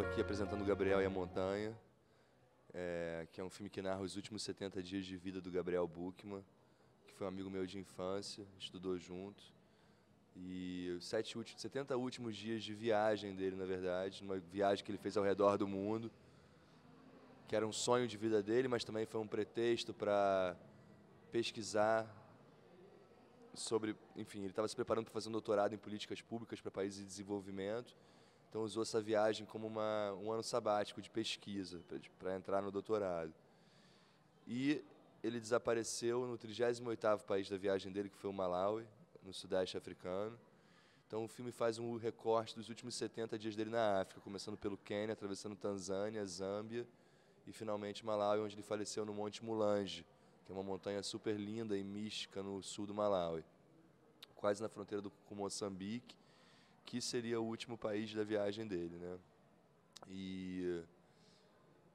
estou aqui apresentando o Gabriel e a Montanha, é, que é um filme que narra os últimos 70 dias de vida do Gabriel Buchmann, que foi um amigo meu de infância, estudou junto. E os sete últimos, 70 últimos dias de viagem dele, na verdade, uma viagem que ele fez ao redor do mundo, que era um sonho de vida dele, mas também foi um pretexto para pesquisar sobre, enfim, ele estava se preparando para fazer um doutorado em políticas públicas para países em de desenvolvimento então usou essa viagem como uma, um ano sabático de pesquisa para entrar no doutorado. E ele desapareceu no 38º país da viagem dele, que foi o Malawi, no Sudeste africano. Então o filme faz um recorte dos últimos 70 dias dele na África, começando pelo Quênia, atravessando Tanzânia, Zâmbia e finalmente Malawi, onde ele faleceu no Monte Mulange, que é uma montanha super linda e mística no sul do Malawi, quase na fronteira do, com Moçambique que seria o último país da viagem dele, né? E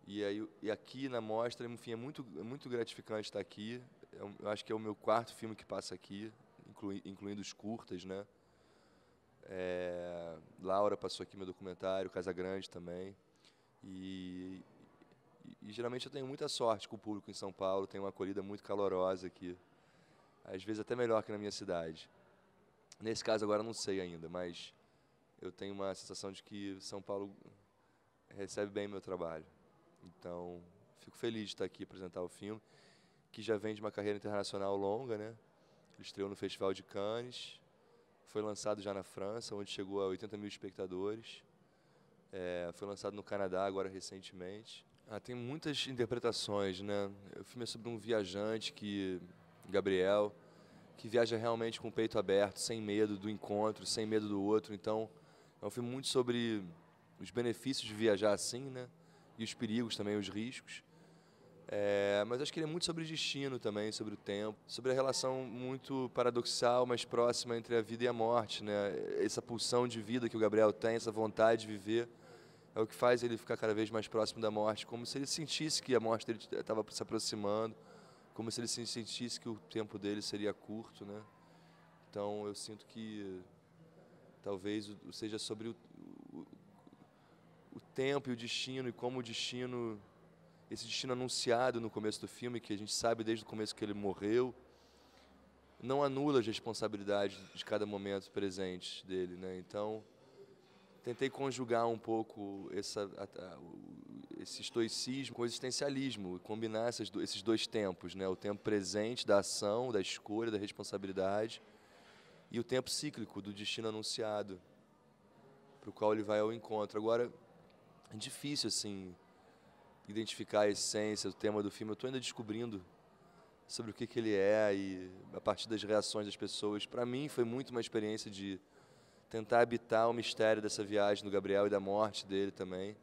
e aí e aqui na mostra, enfim, é muito é muito gratificante estar aqui. É eu acho que é o meu quarto filme que passa aqui, inclui, incluindo os curtas, né? É, Laura passou aqui meu documentário, Casa Grande também. E, e, e, geralmente eu tenho muita sorte com o público em São Paulo, tenho uma acolhida muito calorosa aqui. Às vezes até melhor que na minha cidade. Nesse caso agora não sei ainda, mas eu tenho uma sensação de que São Paulo recebe bem meu trabalho. Então, fico feliz de estar aqui apresentar o filme, que já vem de uma carreira internacional longa, né? Ele estreou no Festival de Cannes, foi lançado já na França, onde chegou a 80 mil espectadores. É, foi lançado no Canadá agora recentemente. Ah, tem muitas interpretações, né? O filme é sobre um viajante que, Gabriel, que viaja realmente com o peito aberto, sem medo do encontro, sem medo do outro. Então, é um filme muito sobre os benefícios de viajar assim, né? E os perigos também, os riscos. É, mas acho que ele é muito sobre destino também, sobre o tempo, sobre a relação muito paradoxal, mas próxima entre a vida e a morte, né? Essa pulsão de vida que o Gabriel tem, essa vontade de viver, é o que faz ele ficar cada vez mais próximo da morte, como se ele sentisse que a morte dele estava se aproximando, como se ele sentisse que o tempo dele seria curto, né? Então eu sinto que talvez seja sobre o, o, o tempo e o destino e como o destino, esse destino anunciado no começo do filme, que a gente sabe desde o começo que ele morreu, não anula as responsabilidades de cada momento presente dele, né? Então, tentei conjugar um pouco essa, esse estoicismo com o existencialismo, combinar esses dois tempos, né? O tempo presente da ação, da escolha, da responsabilidade e o tempo cíclico do destino anunciado, para o qual ele vai ao encontro. Agora, é difícil, assim, identificar a essência, o tema do filme. Eu estou ainda descobrindo sobre o que, que ele é e a partir das reações das pessoas. Para mim, foi muito uma experiência de tentar habitar o mistério dessa viagem do Gabriel e da morte dele também.